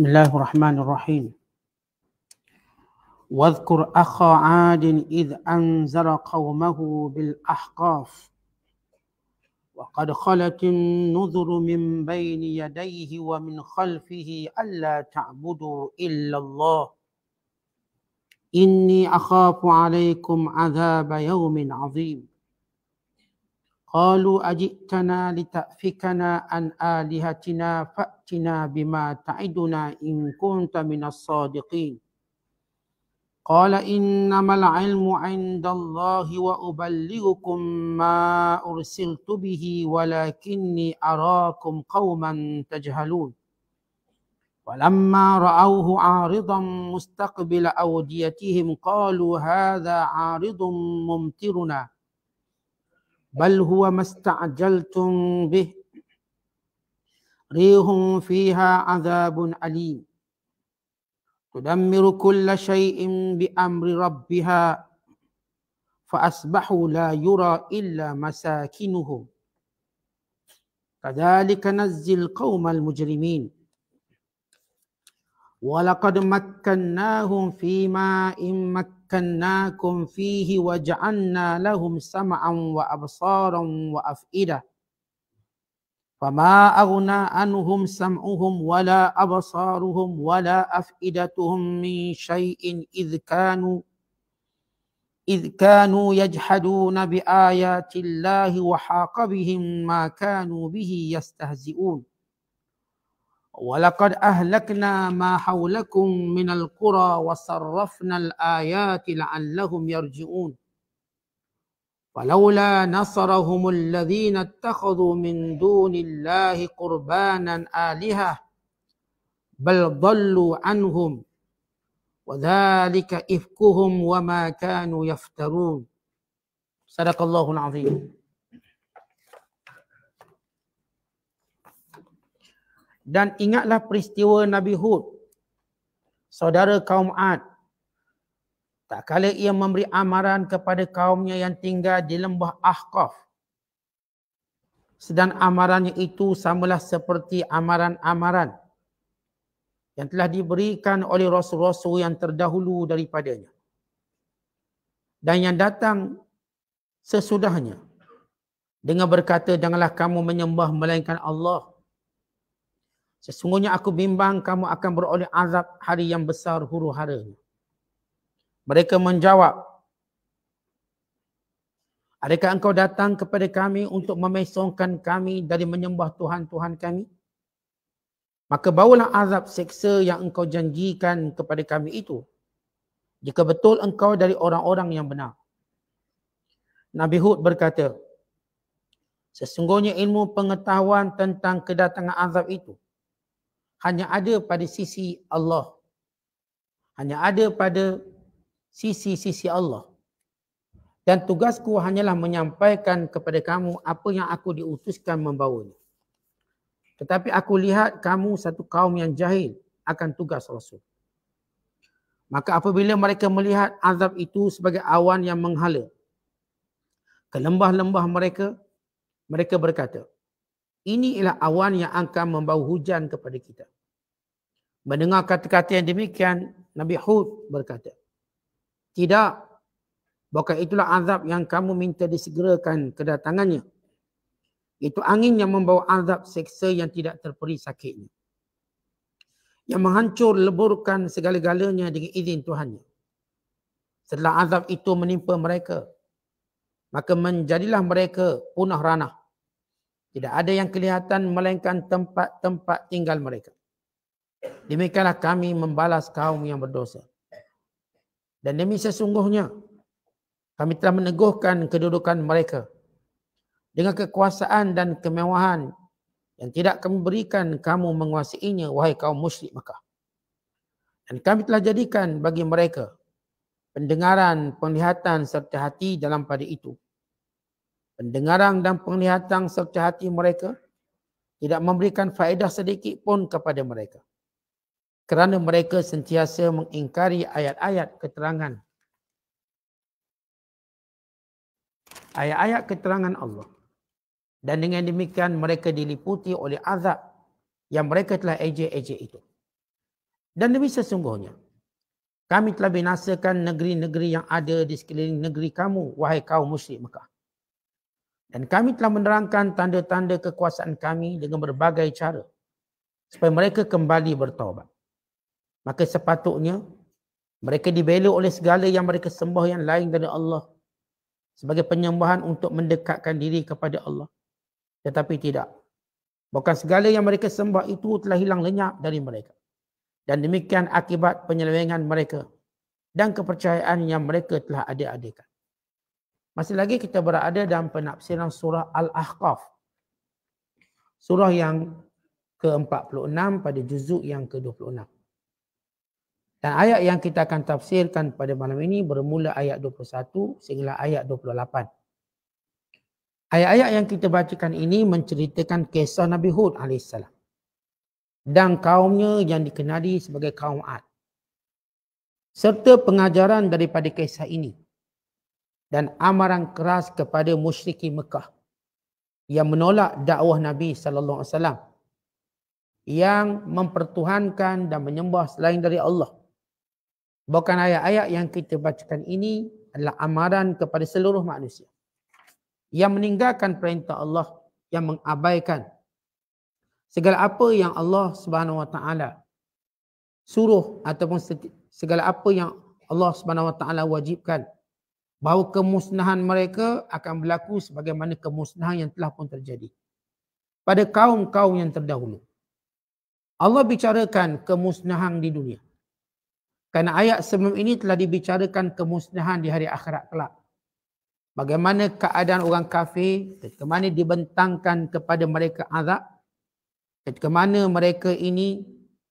بسم الله الرحمن الرحيم واذكر أخا عاد إذ أنذر قومه بالأحقاف وقد خلت النذر من بين يديه ومن خلفه ألا تعبدوا إلا الله إني أخاف عليكم عذاب يوم عظيم قالوا أجئتنا لتأفكنا عن آلهتنا فأتنا بما تعدنا إن كنت من الصادقين قال إنما العلم عند الله وأبلغكم ما أرسلت به ولكني أراكم قوما تجهلون ولما رأوه عارضا مستقبل أوديتهم قالوا هذا عارض ممطرنا بل هو ما استعجلتم به ريح فيها عذاب أليم تدمر كل شيء بأمر ربها فأصبحوا لا يرى إلا مساكنهم كذلك نزل القوم المجرمين ولقد مكناهم فيما إن مكناهم مكناكم فيه وجعلنا لهم سمعا وأبصارا وأفئدة فما أغنى عنهم سمعهم ولا أبصارهم ولا أفئدتهم من شيء إذ كانوا إذ كانوا يجحدون بآيات الله وحاق بهم ما كانوا به يستهزئون ولقد أهلكنا ما حولكم من القرى وصرفنا الآيات لعلهم يرجعون ولولا نصرهم الذين اتخذوا من دون الله قربانا آلهة بل ضلوا عنهم وذلك إفكهم وما كانوا يفترون صدق الله العظيم dan ingatlah peristiwa Nabi Hud saudara kaum Ad tak kala ia memberi amaran kepada kaumnya yang tinggal di lembah Ahqaf sedang amarannya itu samalah seperti amaran-amaran yang telah diberikan oleh rasul-rasul yang terdahulu daripadanya dan yang datang sesudahnya dengan berkata janganlah kamu menyembah melainkan Allah Sesungguhnya aku bimbang kamu akan beroleh azab hari yang besar huru hara. Mereka menjawab, Adakah engkau datang kepada kami untuk memesongkan kami dari menyembah Tuhan-Tuhan kami? Maka bawalah azab seksa yang engkau janjikan kepada kami itu. Jika betul engkau dari orang-orang yang benar. Nabi Hud berkata, Sesungguhnya ilmu pengetahuan tentang kedatangan azab itu hanya ada pada sisi Allah. Hanya ada pada sisi-sisi Allah. Dan tugasku hanyalah menyampaikan kepada kamu apa yang aku diutuskan membawanya. Tetapi aku lihat kamu satu kaum yang jahil akan tugas Rasul. Maka apabila mereka melihat azab itu sebagai awan yang menghala kelembah lembah-lembah mereka, mereka berkata, ini ialah awan yang akan membawa hujan kepada kita. Mendengar kata-kata yang demikian, Nabi Hud berkata, Tidak, bahkan itulah azab yang kamu minta disegerakan kedatangannya. Itu angin yang membawa azab seksa yang tidak terperi sakitnya. Yang menghancur leburkan segala-galanya dengan izin Tuhannya. Setelah azab itu menimpa mereka, maka menjadilah mereka punah ranah. Tidak ada yang kelihatan melainkan tempat-tempat tinggal mereka. Demikianlah kami membalas kaum yang berdosa. Dan demi sesungguhnya, kami telah meneguhkan kedudukan mereka dengan kekuasaan dan kemewahan yang tidak kami berikan kamu menguasainya, wahai kaum musyrik Mekah. Dan kami telah jadikan bagi mereka pendengaran, penglihatan serta hati dalam pada itu pendengaran dan penglihatan serta hati mereka tidak memberikan faedah sedikit pun kepada mereka. Kerana mereka sentiasa mengingkari ayat-ayat keterangan. Ayat-ayat keterangan Allah. Dan dengan demikian mereka diliputi oleh azab yang mereka telah ejek-ejek itu. Dan lebih sesungguhnya, kami telah binasakan negeri-negeri yang ada di sekeliling negeri kamu, wahai kaum musyrik Mekah. Dan kami telah menerangkan tanda-tanda kekuasaan kami dengan berbagai cara supaya mereka kembali bertaubat. Maka sepatutnya mereka dibela oleh segala yang mereka sembah yang lain dari Allah sebagai penyembahan untuk mendekatkan diri kepada Allah. Tetapi tidak. Bukan segala yang mereka sembah itu telah hilang lenyap dari mereka. Dan demikian akibat penyelewengan mereka dan kepercayaan yang mereka telah ada-adakan. Masih lagi kita berada dalam penafsiran surah Al-Ahqaf. Surah yang ke-46 pada juzuk yang ke-26. Dan ayat yang kita akan tafsirkan pada malam ini bermula ayat 21 sehingga ayat 28. Ayat-ayat yang kita bacakan ini menceritakan kisah Nabi Hud AS. Dan kaumnya yang dikenali sebagai kaum Ad. Serta pengajaran daripada kisah ini dan amaran keras kepada musyriki Mekah yang menolak dakwah Nabi sallallahu alaihi wasallam yang mempertuhankan dan menyembah selain dari Allah. Bukan ayat-ayat yang kita bacakan ini adalah amaran kepada seluruh manusia. Yang meninggalkan perintah Allah yang mengabaikan segala apa yang Allah Subhanahu Wa Taala suruh ataupun segala apa yang Allah Subhanahu Wa Taala wajibkan bahawa kemusnahan mereka akan berlaku sebagaimana kemusnahan yang telah pun terjadi pada kaum-kaum yang terdahulu. Allah bicarakan kemusnahan di dunia. Karena ayat sebelum ini telah dibicarakan kemusnahan di hari akhirat kelak. Bagaimana keadaan orang kafir ketika mana dibentangkan kepada mereka azab. Ketika mana mereka ini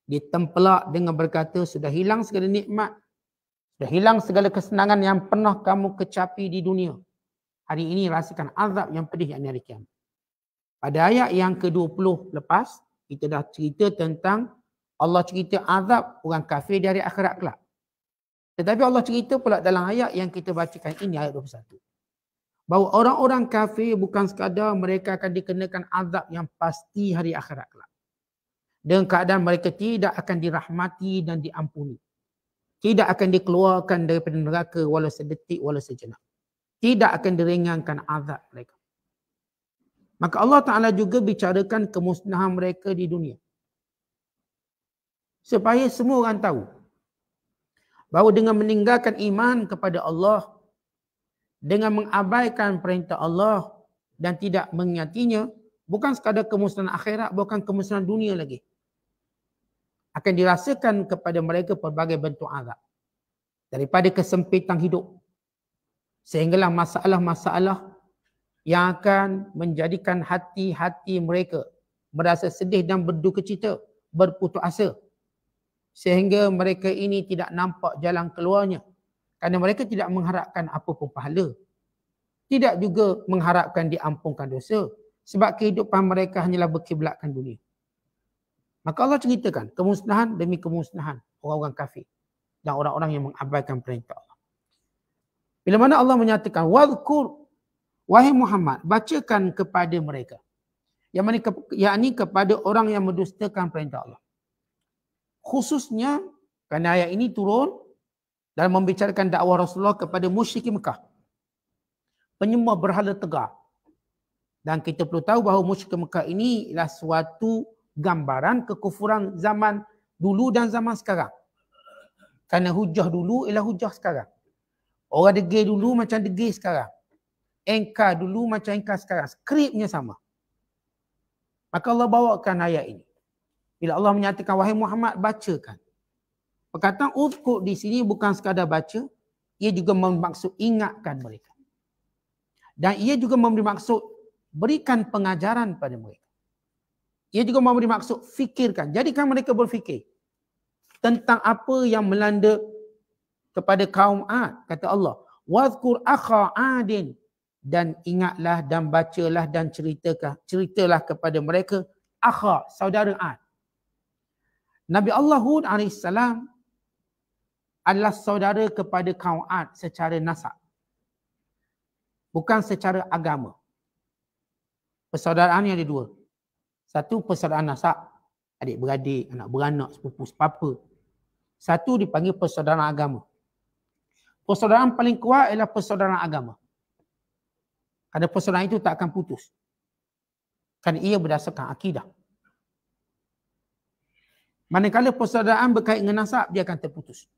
ditempelak dengan berkata sudah hilang segala nikmat Dah hilang segala kesenangan yang pernah kamu kecapi di dunia. Hari ini rasakan azab yang pedih yang hari kiamat. Pada ayat yang ke-20 lepas, kita dah cerita tentang Allah cerita azab orang kafir dari akhirat kelak. Tetapi Allah cerita pula dalam ayat yang kita bacakan ini, ayat 21. Bahawa orang-orang kafir bukan sekadar mereka akan dikenakan azab yang pasti hari akhirat kelak. Dengan keadaan mereka tidak akan dirahmati dan diampuni tidak akan dikeluarkan daripada neraka walau sedetik walau sejenak tidak akan diringankan azab mereka maka Allah taala juga bicarakan kemusnahan mereka di dunia supaya semua orang tahu bahawa dengan meninggalkan iman kepada Allah dengan mengabaikan perintah Allah dan tidak mengingatinya bukan sekadar kemusnahan akhirat bukan kemusnahan dunia lagi akan dirasakan kepada mereka pelbagai bentuk azab daripada kesempitan hidup sehinggalah masalah-masalah yang akan menjadikan hati-hati mereka merasa sedih dan berduka cita berputus asa sehingga mereka ini tidak nampak jalan keluarnya kerana mereka tidak mengharapkan apa pun pahala tidak juga mengharapkan diampungkan dosa sebab kehidupan mereka hanyalah berkiblatkan dunia Maka Allah ceritakan kemusnahan demi kemusnahan orang-orang kafir dan orang-orang yang mengabaikan perintah Allah. Bila mana Allah menyatakan wadhkur wahai Muhammad bacakan kepada mereka yang mana ke, yakni kepada orang yang mendustakan perintah Allah. Khususnya kerana ayat ini turun dalam membicarakan dakwah Rasulullah kepada musyrik Mekah. Penyembah berhala tegar. Dan kita perlu tahu bahawa musyrik Mekah ini ialah suatu gambaran kekufuran zaman dulu dan zaman sekarang. Kerana hujah dulu ialah hujah sekarang. Orang degil dulu macam degil sekarang. Engkar dulu macam engkar sekarang. Skripnya sama. Maka Allah bawakan ayat ini. Bila Allah menyatakan, wahai Muhammad, bacakan. Perkataan ufkut di sini bukan sekadar baca. Ia juga bermaksud ingatkan mereka. Dan ia juga memberi maksud berikan pengajaran pada mereka. Ia juga memberi maksud fikirkan. Jadikan mereka berfikir tentang apa yang melanda kepada kaum Ad. Kata Allah. Wazkur akha Adin. Dan ingatlah dan bacalah dan ceritakan. Ceritalah kepada mereka. Akha, saudara Ad. Nabi Allah Hud AS adalah saudara kepada kaum Ad secara nasab. Bukan secara agama. Persaudaraan yang ada dua. Satu persaudaraan nasab. Adik-beradik, anak-beranak, sepupu, sepapa. Satu dipanggil persaudaraan agama. Persaudaraan paling kuat ialah persaudaraan agama. Kerana persaudaraan itu tak akan putus. Kerana ia berdasarkan akidah. Manakala persaudaraan berkait dengan nasab, dia akan terputus.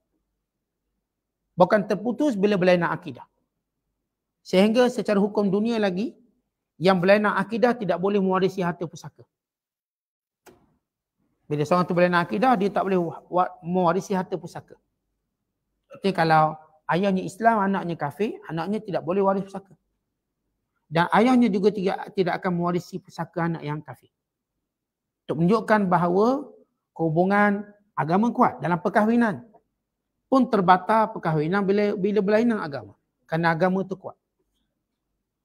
Bukan terputus bila berlainan akidah. Sehingga secara hukum dunia lagi, yang berlainan akidah tidak boleh mewarisi harta pusaka. Bila seorang tu boleh nak akidah, dia tak boleh mewarisi harta pusaka. Jadi kalau ayahnya Islam, anaknya kafir, anaknya tidak boleh waris pusaka. Dan ayahnya juga tidak, tidak akan mewarisi pusaka anak yang kafir. Untuk menunjukkan bahawa hubungan agama kuat dalam perkahwinan pun terbatal perkahwinan bila bila berlainan agama. Kerana agama itu kuat.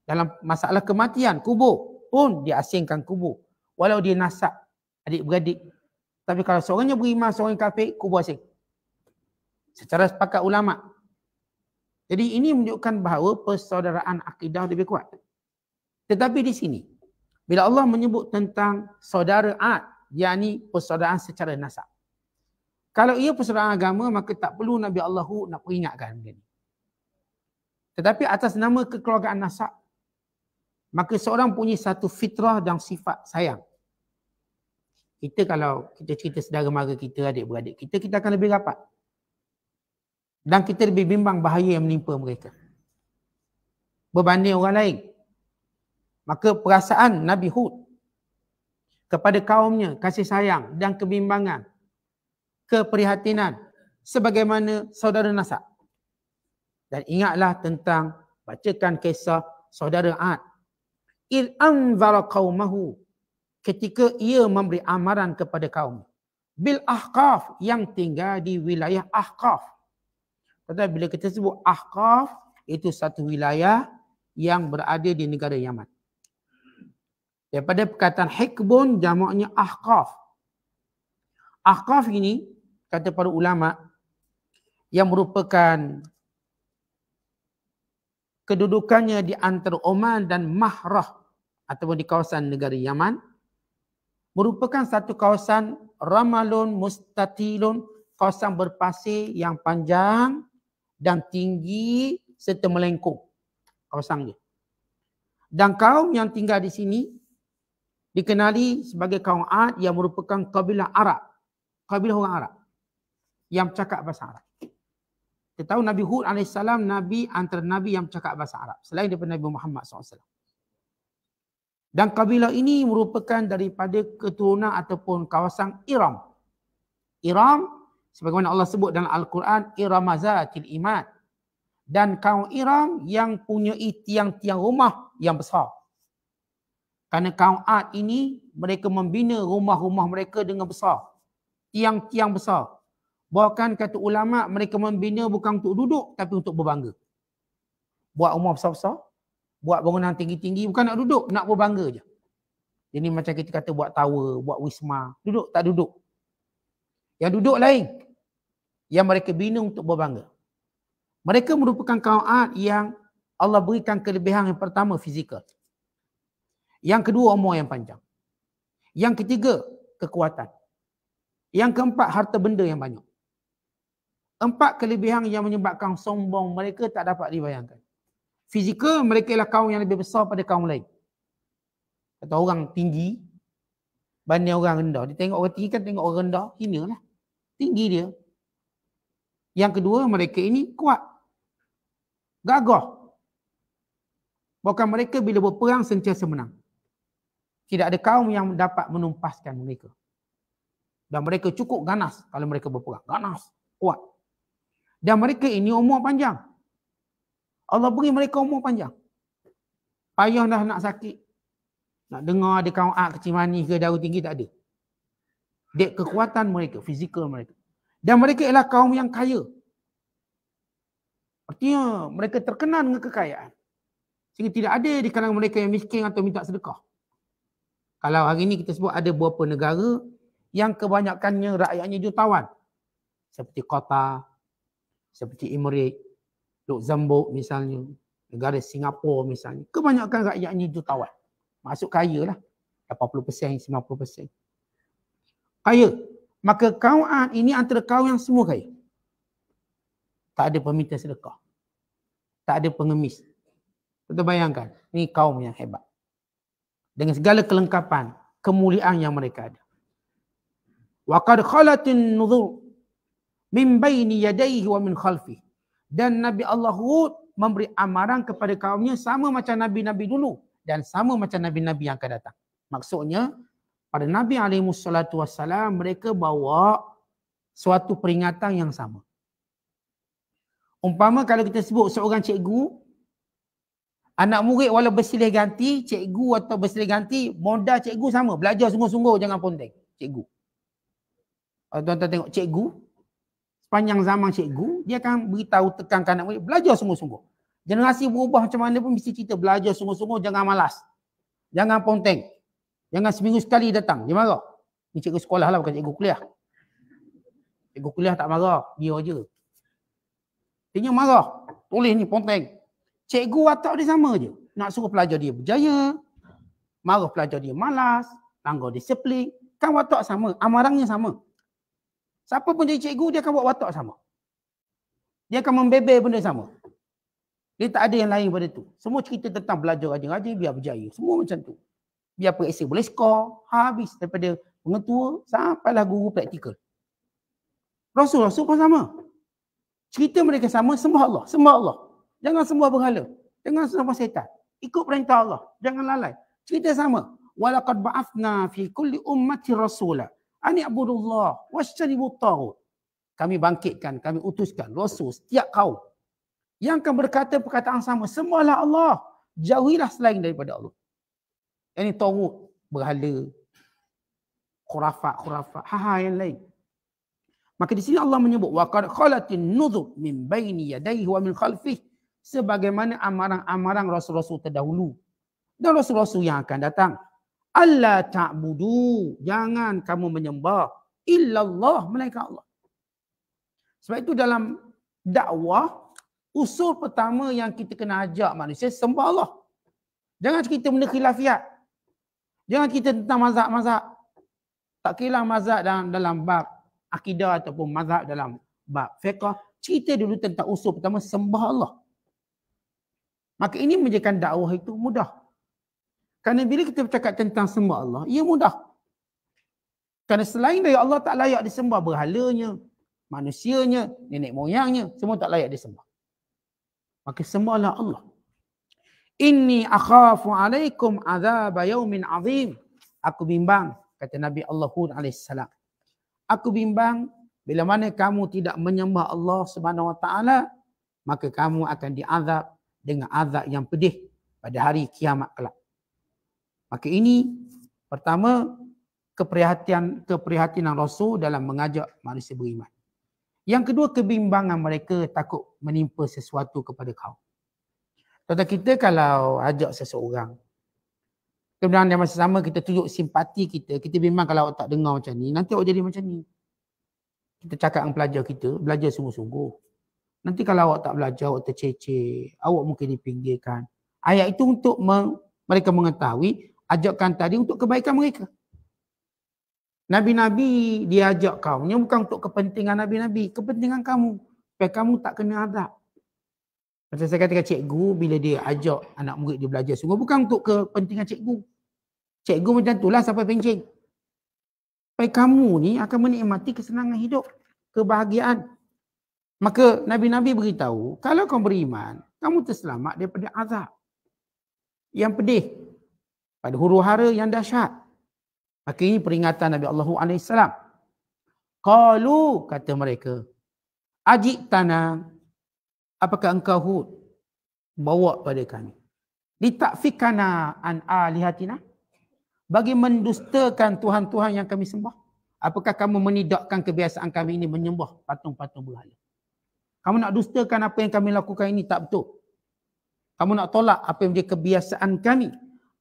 Dalam masalah kematian, kubur pun diasingkan kubur. Walau dia nasab adik-beradik tapi kalau seorangnya beriman, seorang kafir, kubur asing. Secara sepakat ulama. Jadi ini menunjukkan bahawa persaudaraan akidah lebih kuat. Tetapi di sini, bila Allah menyebut tentang saudara ad, yakni persaudaraan secara nasab. Kalau ia persaudaraan agama, maka tak perlu Nabi Allah nak peringatkan benda ini. Tetapi atas nama kekeluargaan nasab, maka seorang punya satu fitrah dan sifat sayang kita kalau kita cerita saudara mara kita, adik-beradik kita, kita akan lebih rapat. Dan kita lebih bimbang bahaya yang menimpa mereka. Berbanding orang lain. Maka perasaan Nabi Hud kepada kaumnya, kasih sayang dan kebimbangan, keprihatinan sebagaimana saudara Nasab. Dan ingatlah tentang bacakan kisah saudara Ad. Id anzara qaumahu ketika ia memberi amaran kepada kaum bil ahqaf yang tinggal di wilayah ahqaf tetapi bila kita sebut ahqaf itu satu wilayah yang berada di negara Yaman daripada perkataan hikbun jamaknya ahqaf ahqaf ini kata para ulama yang merupakan kedudukannya di antara Oman dan Mahrah ataupun di kawasan negara Yaman merupakan satu kawasan ramalun mustatilun kawasan berpasir yang panjang dan tinggi serta melengkung kawasan dia. Dan kaum yang tinggal di sini dikenali sebagai kaum Ad yang merupakan kabilah Arab. Kabilah orang Arab yang cakap bahasa Arab. Kita tahu Nabi Hud AS, Nabi antara Nabi yang cakap bahasa Arab. Selain daripada Nabi Muhammad SAW. Dan kabilah ini merupakan daripada keturunan ataupun kawasan Iram. Iram, sebagaimana Allah sebut dalam Al-Quran, Iramazatil Imad. Dan kaum Iram yang punya tiang-tiang rumah yang besar. Kerana kaum Ad ini, mereka membina rumah-rumah mereka dengan besar. Tiang-tiang besar. Bahkan kata ulama' mereka membina bukan untuk duduk tapi untuk berbangga. Buat rumah besar-besar buat bangunan tinggi-tinggi bukan nak duduk, nak berbangga je. Ini macam kita kata buat tower, buat wisma. Duduk tak duduk. Yang duduk lain. Yang mereka bina untuk berbangga. Mereka merupakan kaum yang Allah berikan kelebihan yang pertama fizikal. Yang kedua umur yang panjang. Yang ketiga kekuatan. Yang keempat harta benda yang banyak. Empat kelebihan yang menyebabkan sombong mereka tak dapat dibayangkan fizikal mereka ialah kaum yang lebih besar pada kaum lain. Kata orang tinggi banding orang rendah. Dia tengok orang tinggi kan tengok orang rendah, hina lah. Tinggi dia. Yang kedua mereka ini kuat. Gagah. Bahkan mereka bila berperang sentiasa menang. Tidak ada kaum yang dapat menumpaskan mereka. Dan mereka cukup ganas kalau mereka berperang. Ganas, kuat. Dan mereka ini umur panjang. Allah beri mereka umur panjang. Payah dah nak sakit. Nak dengar ada kawan ah, kecil manis ke darah tinggi tak ada. dek kekuatan mereka, fizikal mereka. Dan mereka ialah kaum yang kaya. Artinya mereka terkenal dengan kekayaan. Sehingga tidak ada di kalangan mereka yang miskin atau minta sedekah. Kalau hari ini kita sebut ada beberapa negara yang kebanyakannya rakyatnya jutawan. Seperti Kota, seperti Emirates, Luxembourg misalnya, negara Singapura misalnya, kebanyakan rakyatnya jutawan. Masuk kaya lah. 80%, 90%. Kaya. Maka kawan ah, ini antara kaum yang semua kaya. Tak ada peminta sedekah. Tak ada pengemis. Kita bayangkan, ni kaum yang hebat. Dengan segala kelengkapan, kemuliaan yang mereka ada. Wa qad khalatun nuzur min baini yadayhi wa min khalfihi dan Nabi Allah Hud memberi amaran kepada kaumnya sama macam Nabi-Nabi dulu. Dan sama macam Nabi-Nabi yang akan datang. Maksudnya, pada Nabi SAW, mereka bawa suatu peringatan yang sama. Umpama kalau kita sebut seorang cikgu, anak murid walau bersilih ganti, cikgu atau bersilih ganti, modal cikgu sama. Belajar sungguh-sungguh, jangan ponteng. Cikgu. Tuan-tuan tengok, cikgu panjang zaman cikgu, dia akan beritahu tekan kanak murid belajar sungguh-sungguh. Generasi berubah macam mana pun mesti cerita belajar sungguh-sungguh jangan malas. Jangan ponteng. Jangan seminggu sekali datang. Dia marah. Ini cikgu sekolah lah bukan cikgu kuliah. Cikgu kuliah tak marah. Dia je. Dia marah. Tulis ni ponteng. Cikgu watak dia sama je. Nak suruh pelajar dia berjaya. Marah pelajar dia malas. Langgar disiplin. Kan watak sama. Amarangnya sama. Siapa pun jadi cikgu dia akan buat watak sama. Dia akan membebel benda sama. Dia tak ada yang lain pada tu. Semua cerita tentang belajar rajin-rajin biar berjaya. Semua macam tu. Biar periksa boleh skor. Habis daripada pengetua sampailah guru praktikal. Rasul-rasul pun sama. Cerita mereka sama, sembah Allah. Sembah Allah. Jangan sembah berhala. Jangan sembah setan. Ikut perintah Allah. Jangan lalai. Cerita sama. Walakad ba'afna fi kulli ummati rasulah. Ani Ani'budullah wasyaribu ta'ud. Kami bangkitkan, kami utuskan rasul setiap kaum. Yang akan berkata perkataan sama. Sembahlah Allah. Jauhilah selain daripada Allah. Ini ta'ud berhala. Khurafat, khurafat. Haha yang lain. Maka di sini Allah menyebut waqad khalatin nuzul min baini yadayhi wa min khalfihi sebagaimana amaran-amaran rasul-rasul terdahulu dan rasul-rasul yang akan datang Allah tak budu, jangan kamu menyembah illallah melainkan Allah sebab itu dalam dakwah usul pertama yang kita kena ajak manusia sembah Allah jangan kita benda khilafiat jangan kita tentang mazhab-mazhab tak kira mazhab dalam dalam bab akidah ataupun mazhab dalam bab fiqh cerita dulu tentang usul pertama sembah Allah maka ini menjadikan dakwah itu mudah kerana bila kita bercakap tentang sembah Allah, ia mudah. Kerana selain dari Allah tak layak disembah berhalanya, manusianya, nenek moyangnya, semua tak layak disembah. Maka sembahlah Allah. Inni akhafu alaikum azab yaumin azim. Aku bimbang, kata Nabi Allah Hud AS. Aku bimbang bila mana kamu tidak menyembah Allah Subhanahu Taala, maka kamu akan diazab dengan azab yang pedih pada hari kiamat kelak. Maka ini pertama keprihatinan keprihatinan Rasul dalam mengajak manusia beriman. Yang kedua kebimbangan mereka takut menimpa sesuatu kepada kau. Contoh kita kalau ajak seseorang. Kemudian dalam masa sama kita tunjuk simpati kita. Kita bimbang kalau tak dengar macam ni. Nanti awak jadi macam ni. Kita cakap dengan pelajar kita. Belajar sungguh-sungguh. Nanti kalau awak tak belajar, awak tercecer. Awak mungkin dipinggirkan. Ayat itu untuk mereka mengetahui ajakkan tadi untuk kebaikan mereka. Nabi-nabi dia ajak kau ni bukan untuk kepentingan nabi-nabi, kepentingan kamu. Supaya kamu tak kena azab. Macam saya katakan cikgu bila dia ajak anak murid dia belajar sungguh bukan untuk kepentingan cikgu. Cikgu macam itulah sampai pencing. Supaya kamu ni akan menikmati kesenangan hidup, kebahagiaan. Maka nabi-nabi beritahu, kalau kau beriman, kamu terselamat daripada azab. Yang pedih, pada huru hara yang dahsyat. Maka ini peringatan Nabi Allah SAW. Qalu, kata mereka, ajik tanah, apakah engkau hud? Bawa pada kami. Ditakfikana an alihatina. Bagi mendustakan Tuhan-Tuhan yang kami sembah. Apakah kamu menidakkan kebiasaan kami ini menyembah patung-patung berhala? Kamu nak dustakan apa yang kami lakukan ini tak betul. Kamu nak tolak apa yang menjadi kebiasaan kami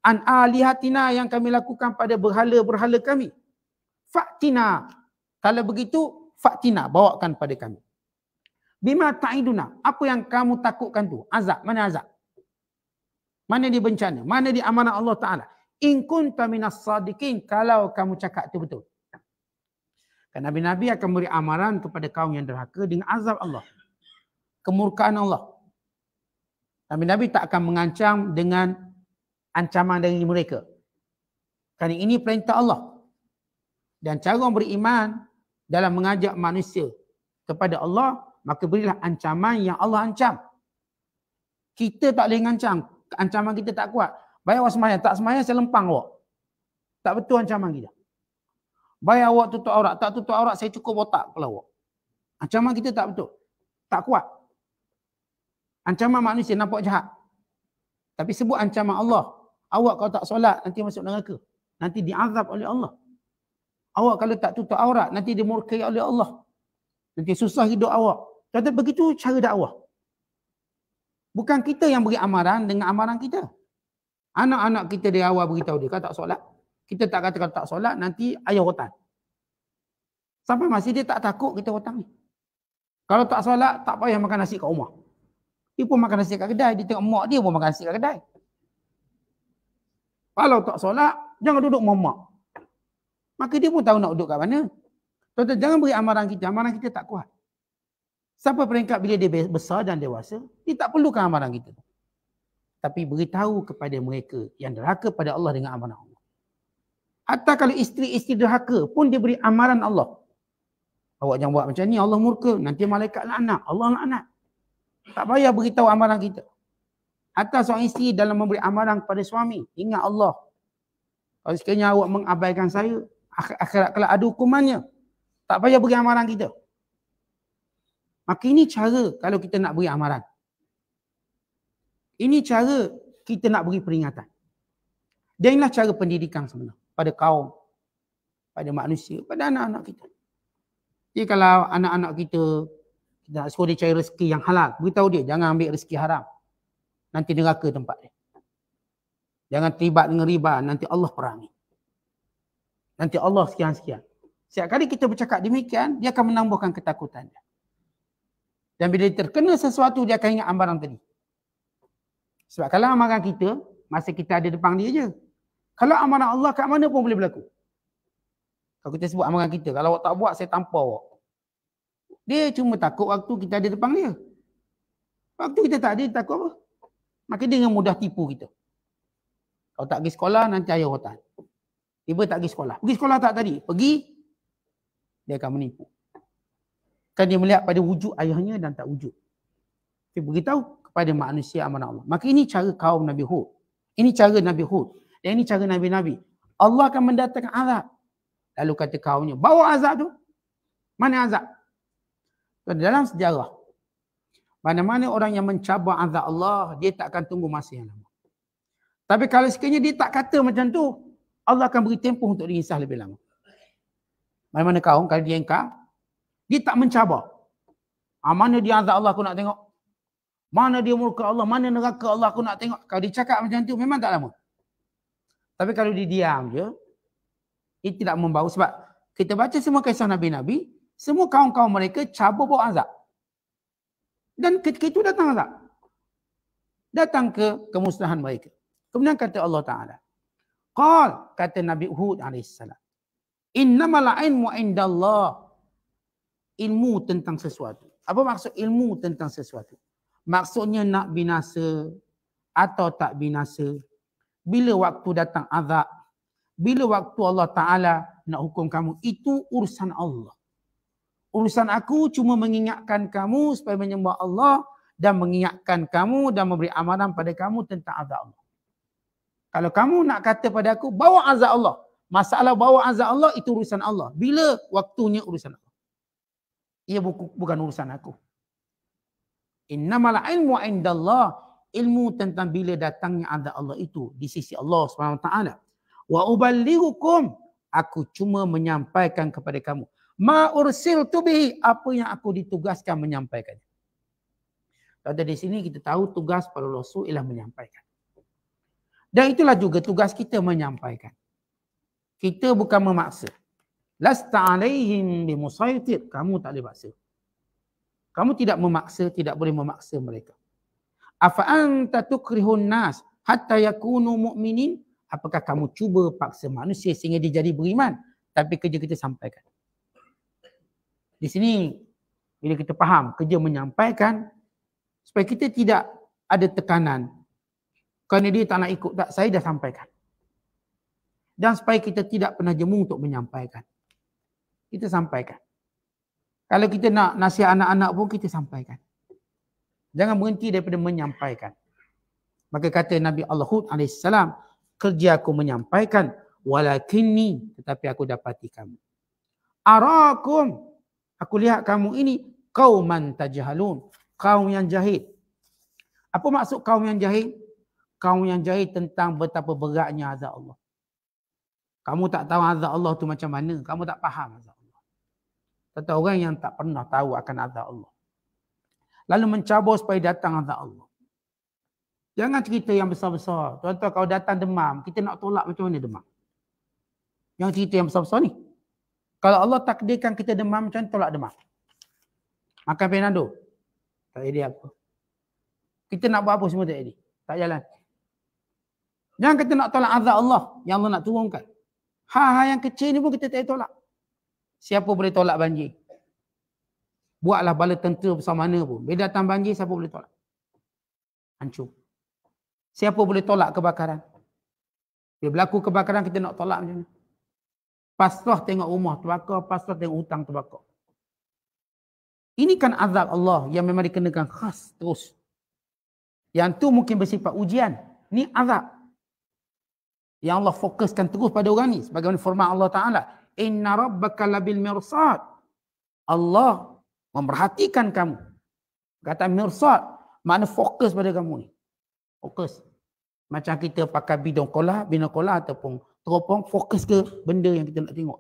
an alihatina yang kami lakukan pada berhala-berhala kami. Faktina. Kalau begitu, faktina. Bawakan pada kami. Bima ta'iduna. Apa yang kamu takutkan tu? Azab. Mana azab? Mana di bencana? Mana di amanah Allah Ta'ala? In kunta minas sadikin. Kalau kamu cakap tu betul. Dan Nabi-Nabi akan beri amaran kepada kaum yang derhaka dengan azab Allah. Kemurkaan Allah. Nabi-Nabi tak akan mengancam dengan ancaman dari mereka. Kerana ini perintah Allah. Dan cara orang beriman dalam mengajak manusia kepada Allah, maka berilah ancaman yang Allah ancam. Kita tak boleh ngancam. Ancaman kita tak kuat. Bayar awak semayang. Tak semayang, saya lempang awak. Tak betul ancaman kita. Bayar awak tutup aurat. Tak tutup aurat, saya cukup botak kalau awak. Ancaman kita tak betul. Tak kuat. Ancaman manusia nampak jahat. Tapi sebut ancaman Allah. Awak kalau tak solat nanti masuk neraka. Nanti diazab oleh Allah. Awak kalau tak tutup aurat nanti dimurkai oleh Allah. Nanti susah hidup awak. Kata begitu cara dakwah. Bukan kita yang beri amaran dengan amaran kita. Anak-anak kita dari awal beritahu dia kalau tak solat. Kita tak kata kalau tak solat nanti ayah hutan. Sampai masih dia tak takut kita hutan ni. Kalau tak solat tak payah makan nasi kat rumah. Dia pun makan nasi kat kedai. Dia tengok mak dia pun makan nasi kat kedai. Kalau tak solat, jangan duduk memak. Maka dia pun tahu nak duduk kat mana. tuan jangan beri amaran kita. Amaran kita tak kuat. Siapa peringkat bila dia besar dan dewasa, dia tak perlukan amaran kita. Tapi beritahu kepada mereka yang derhaka pada Allah dengan amaran Allah. Hatta kalau isteri-isteri derhaka pun dia beri amaran Allah. Awak jangan buat macam ni, Allah murka. Nanti malaikat lah anak. Allah lah anak. Tak payah beritahu amaran kita. Atas seorang isteri dalam memberi amaran kepada suami. Ingat Allah. Kalau sekiranya awak mengabaikan saya, akhirat kelak ada hukumannya. Tak payah beri amaran kita. Maka ini cara kalau kita nak beri amaran. Ini cara kita nak beri peringatan. Dan inilah cara pendidikan sebenarnya. Pada kaum, pada manusia, pada anak-anak kita. Jadi kalau anak-anak kita, kita nak suruh dia cari rezeki yang halal, beritahu dia jangan ambil rezeki haram nanti neraka tempat dia. Jangan terlibat dengan riba, nanti Allah perangi. Nanti Allah sekian-sekian. Setiap kali kita bercakap demikian, dia akan menambahkan ketakutan dia. Dan bila dia terkena sesuatu, dia akan ingat ambaran tadi. Sebab kalau amaran kita, masa kita ada depan dia je. Kalau amaran Allah kat mana pun boleh berlaku. Kalau kita sebut amaran kita, kalau awak tak buat, saya tampar awak. Dia cuma takut waktu kita ada depan dia. Waktu kita tak ada, takut apa? Maka dia yang mudah tipu kita. Kalau tak pergi sekolah, nanti ayah hutan. Tiba tak pergi sekolah. Pergi sekolah tak tadi? Pergi, dia akan menipu. Kan dia melihat pada wujud ayahnya dan tak wujud. Dia beritahu kepada manusia aman Allah. Maka ini cara kaum Nabi Hud. Ini cara Nabi Hud. Dan ini cara Nabi-Nabi. Allah akan mendatangkan azab. Lalu kata kaumnya, bawa azab tu. Mana azab? Dalam sejarah, mana-mana orang yang mencabar azab Allah, dia tak akan tunggu masa yang lama. Tapi kalau sekiranya dia tak kata macam tu, Allah akan beri tempoh untuk dia insah lebih lama. Mana-mana kaum, kalau dia engkau, dia tak mencabar. Ha, mana dia azab Allah aku nak tengok? Mana dia murka Allah? Mana neraka Allah aku nak tengok? Kalau dia cakap macam tu, memang tak lama. Tapi kalau dia diam je, dia tidak membawa. Sebab kita baca semua kisah Nabi-Nabi, semua kaum-kaum mereka cabar bawa azab. Dan ketika itu datang tak? Datang ke kemusnahan mereka. Kemudian kata Allah Ta'ala. Qal, kata Nabi Uhud AS. Innamal ilmu indallah. Ilmu tentang sesuatu. Apa maksud ilmu tentang sesuatu? Maksudnya nak binasa atau tak binasa. Bila waktu datang azab. Bila waktu Allah Ta'ala nak hukum kamu. Itu urusan Allah urusan aku cuma mengingatkan kamu supaya menyembah Allah dan mengingatkan kamu dan memberi amaran pada kamu tentang azab Allah. Kalau kamu nak kata pada aku, bawa azab Allah. Masalah bawa azab Allah itu urusan Allah. Bila waktunya urusan Allah. Ia bukan urusan aku. Innamal ilmu Allah Ilmu tentang bila datangnya azab Allah itu. Di sisi Allah SWT. Wa uballihukum. Aku cuma menyampaikan kepada kamu. Ma ursil bi Apa yang aku ditugaskan menyampaikan. Kata di sini kita tahu tugas para rasul ialah menyampaikan. Dan itulah juga tugas kita menyampaikan. Kita bukan memaksa. Lasta alaihim bimusaitir. Kamu tak boleh paksa. Kamu tidak memaksa, tidak boleh memaksa mereka. Afa anta tukrihun nas hatta yakunu mu'minin? Apakah kamu cuba paksa manusia sehingga dia jadi beriman? Tapi kerja kita sampaikan. Di sini bila kita faham kerja menyampaikan supaya kita tidak ada tekanan kerana dia tak nak ikut tak saya dah sampaikan. Dan supaya kita tidak pernah jemu untuk menyampaikan. Kita sampaikan. Kalau kita nak nasihat anak-anak pun kita sampaikan. Jangan berhenti daripada menyampaikan. Maka kata Nabi Allah Hud AS, kerja aku menyampaikan walakini tetapi aku dapati kamu. Arakum aku lihat kamu ini kauman tajhalun kaum yang jahil apa maksud kaum yang jahil kaum yang jahil tentang betapa beratnya azab Allah kamu tak tahu azab Allah tu macam mana kamu tak faham azab Allah kata orang yang tak pernah tahu akan azab Allah lalu mencabar supaya datang azab Allah jangan cerita yang besar-besar tuan-tuan kalau datang demam kita nak tolak macam mana demam yang cerita yang besar-besar ni kalau Allah takdirkan kita demam macam mana, tolak demam. Makan penado. Tak jadi apa. Kita nak buat apa semua tak jadi. Tak jalan. Jangan kata nak tolak azab Allah yang Allah nak turunkan. Hal-hal yang kecil ni pun kita tak tolak. Siapa boleh tolak banjir? Buatlah bala tentera bersama mana pun. Bila datang banjir, siapa boleh tolak? Hancur. Siapa boleh tolak kebakaran? Bila berlaku kebakaran, kita nak tolak macam mana? Pasrah tengok rumah terbakar, pasrah tengok hutang terbakar. Ini kan azab Allah yang memang dikenakan khas terus. Yang tu mungkin bersifat ujian. Ni azab. Yang Allah fokuskan terus pada orang ni. Sebagaimana format Allah Ta'ala. Inna rabbaka labil mirsad. Allah memperhatikan kamu. Kata mirsad. Makna fokus pada kamu ni. Fokus. Macam kita pakai bidong kola, bidong kola ataupun teropong fokus ke benda yang kita nak tengok.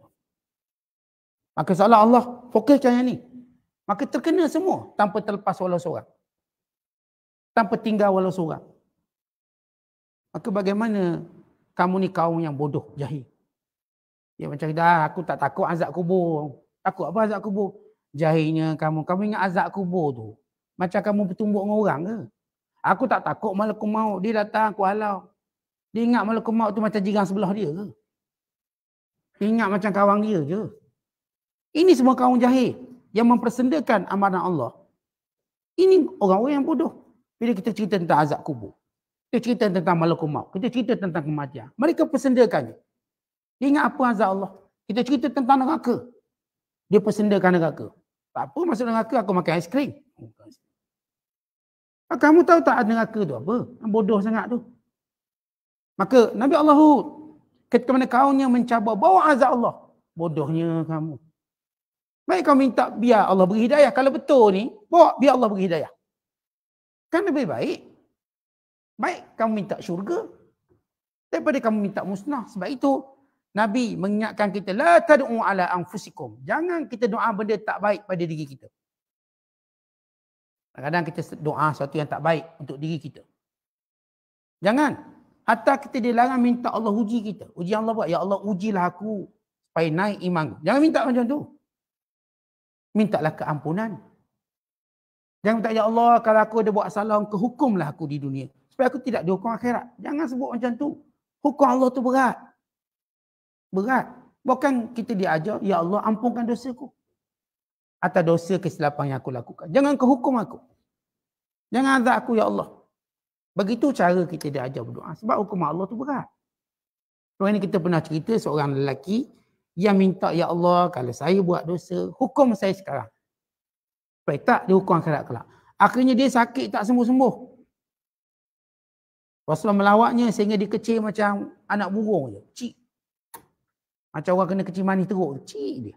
Maka salah Allah fokuskan yang ni. Maka terkena semua tanpa terlepas walau seorang. Tanpa tinggal walau seorang. Maka bagaimana kamu ni kaum yang bodoh, jahil. Ya macam dah aku tak takut azab kubur. Takut apa azab kubur? Jahilnya kamu. Kamu ingat azab kubur tu? Macam kamu bertumbuk dengan orang ke? Aku tak takut malah kau mau. Dia datang aku halau. Dia ingat malakul maut tu macam jiran sebelah dia ke? Dia ingat macam kawan dia je. Ini semua kaum jahil yang mempersendakan amanah Allah. Ini orang-orang yang bodoh. Bila kita cerita tentang azab kubur. Kita cerita tentang malakul maut. Kita cerita tentang kematian. Mereka persendakan je. Dia ingat apa azab Allah. Kita cerita tentang neraka. Dia persendakan neraka. Tak apa masuk neraka aku makan aiskrim. Oh, ah, kamu tahu tak neraka tu apa? Bodoh sangat tu. Maka Nabi Allah Hud, ketika mana kaumnya mencabar, bawa azab Allah. Bodohnya kamu. Baik kau minta biar Allah beri hidayah. Kalau betul ni, bawa biar Allah beri hidayah. Kan lebih baik. Baik kamu minta syurga. Daripada kamu minta musnah. Sebab itu, Nabi mengingatkan kita, La tadu'u ala anfusikum. Jangan kita doa benda tak baik pada diri kita. Kadang-kadang kita doa sesuatu yang tak baik untuk diri kita. Jangan. Hatta kita dilarang minta Allah uji kita. Uji Allah buat. Ya Allah ujilah aku. Supaya naik iman Jangan minta macam tu. Mintalah keampunan. Jangan minta Ya Allah kalau aku ada buat salah. Kehukumlah aku di dunia. Supaya aku tidak dihukum akhirat. Jangan sebut macam tu. Hukum Allah tu berat. Berat. Bukan kita diajar. Ya Allah ampunkan dosa aku. Atas dosa kesilapan yang aku lakukan. Jangan kehukum aku. Jangan azab aku Ya Allah. Begitu cara kita dia diajar berdoa. Sebab hukum Allah tu berat. Kalau ini kita pernah cerita seorang lelaki yang minta, Ya Allah, kalau saya buat dosa, hukum saya sekarang. Supaya tak, dia hukum akhirat kelak. Akhirnya dia sakit, tak sembuh-sembuh. Rasulullah melawaknya sehingga dia kecil macam anak burung je. Cik. Macam orang kena kecil manis teruk. Cik dia.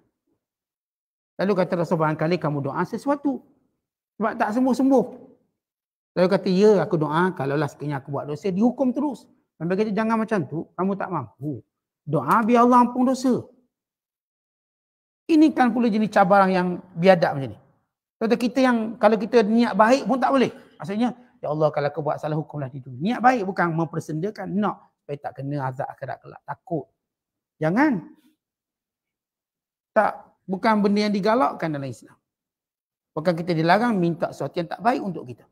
Lalu kata Rasulullah, kali kamu doa sesuatu. Sebab tak sembuh-sembuh. Saya kata, ya aku doa, kalaulah sekiranya aku buat dosa, dihukum terus. Sampai kata, jangan macam tu, kamu tak mampu. Doa biar Allah ampun dosa. Ini kan pula jenis cabaran yang biadab macam ni. Kata kita yang, kalau kita niat baik pun tak boleh. Maksudnya, ya Allah kalau aku buat salah hukumlah di dunia. Niat baik bukan mempersendakan, nak. No. Supaya tak kena azab akhirat kelak, takut. Jangan. Tak, bukan benda yang digalakkan dalam Islam. Bukan kita dilarang minta sesuatu yang tak baik untuk kita.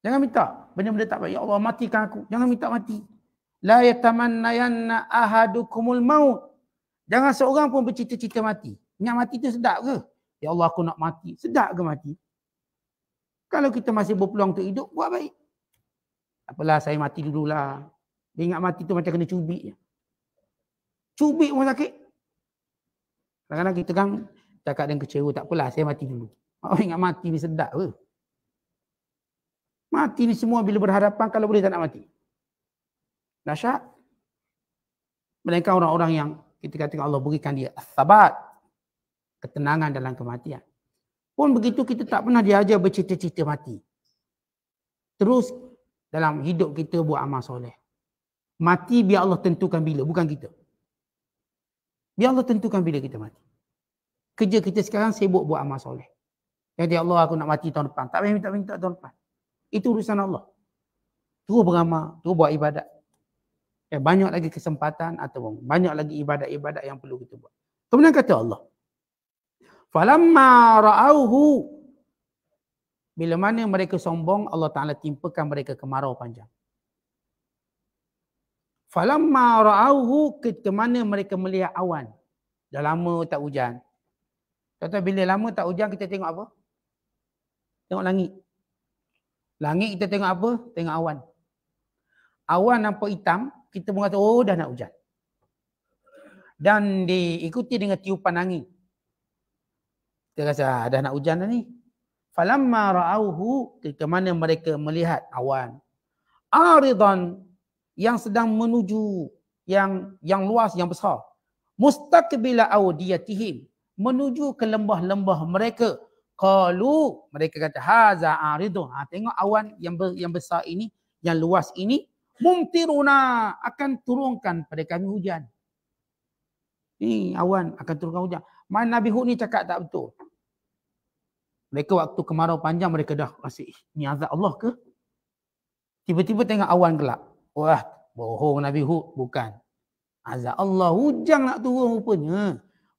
Jangan minta. Benda-benda tak baik. Ya Allah matikan aku. Jangan minta mati. La yatamannayanna ahadukumul maut. Jangan seorang pun bercita-cita mati. Yang mati tu sedap ke? Ya Allah aku nak mati. Sedap ke mati? Kalau kita masih berpeluang untuk hidup, buat baik. Apalah saya mati dululah. Dia ingat mati tu macam kena cubik. Cubik pun sakit. Kadang-kadang kita kan cakap dengan kecewa. Tak apalah saya mati dulu. Awak ingat mati ni sedap ke? Mati ni semua bila berhadapan kalau boleh tak nak mati. Dahsyat. Melainkan orang-orang yang kita katakan Allah berikan dia sabat ketenangan dalam kematian. Pun begitu kita tak pernah diajar bercita-cita mati. Terus dalam hidup kita buat amal soleh. Mati biar Allah tentukan bila, bukan kita. Biar Allah tentukan bila kita mati. Kerja kita sekarang sibuk buat amal soleh. Ya Allah aku nak mati tahun depan. Tak payah minta-minta tahun depan. Itu urusan Allah. Terus beramal, terus buat ibadat. Eh, banyak lagi kesempatan atau banyak lagi ibadat-ibadat yang perlu kita buat. Kemudian kata Allah. Falamma ra'auhu bila mana mereka sombong, Allah Ta'ala timpakan mereka kemarau panjang. Falamma ra'auhu ketika mana mereka melihat awan. Dah lama tak hujan. tuan bila lama tak hujan, kita tengok apa? Tengok langit. Langit kita tengok apa? Tengok awan. Awan nampak hitam, kita pun kata, oh dah nak hujan. Dan diikuti dengan tiupan angin. Kita rasa, ah, dah nak hujan dah ni. Falamma ra'auhu, ke mana mereka melihat awan. Aridan, yang sedang menuju, yang yang luas, yang besar. Mustaqbila audiyatihim, menuju ke lembah-lembah mereka qalu mereka kata haza aridun ha tengok awan yang ber, yang besar ini yang luas ini mumtiruna akan turunkan pada kami hujan ni awan akan turunkan hujan main nabi hud ni cakap tak betul mereka waktu kemarau panjang mereka dah rasa ni azab Allah ke tiba-tiba tengok awan gelap wah bohong nabi hud bukan azab Allah hujan nak turun rupanya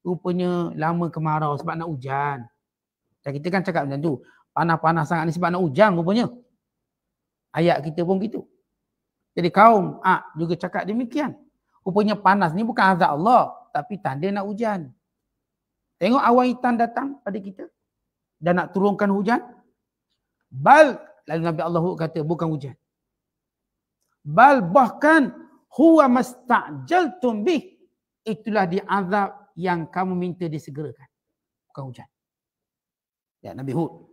rupanya lama kemarau sebab nak hujan dan kita kan cakap macam tu. Panas-panas sangat ni sebab nak hujan rupanya. Ayat kita pun gitu. Jadi kaum A juga cakap demikian. Rupanya panas ni bukan azab Allah. Tapi tanda nak hujan. Tengok awan hitam datang pada kita. Dan nak turunkan hujan. Bal, lalu Nabi Allah kata bukan hujan. Bal bahkan huwa masta'jaltum bih. Itulah di azab yang kamu minta disegerakan. Bukan hujan. Ya, Nabi Hud.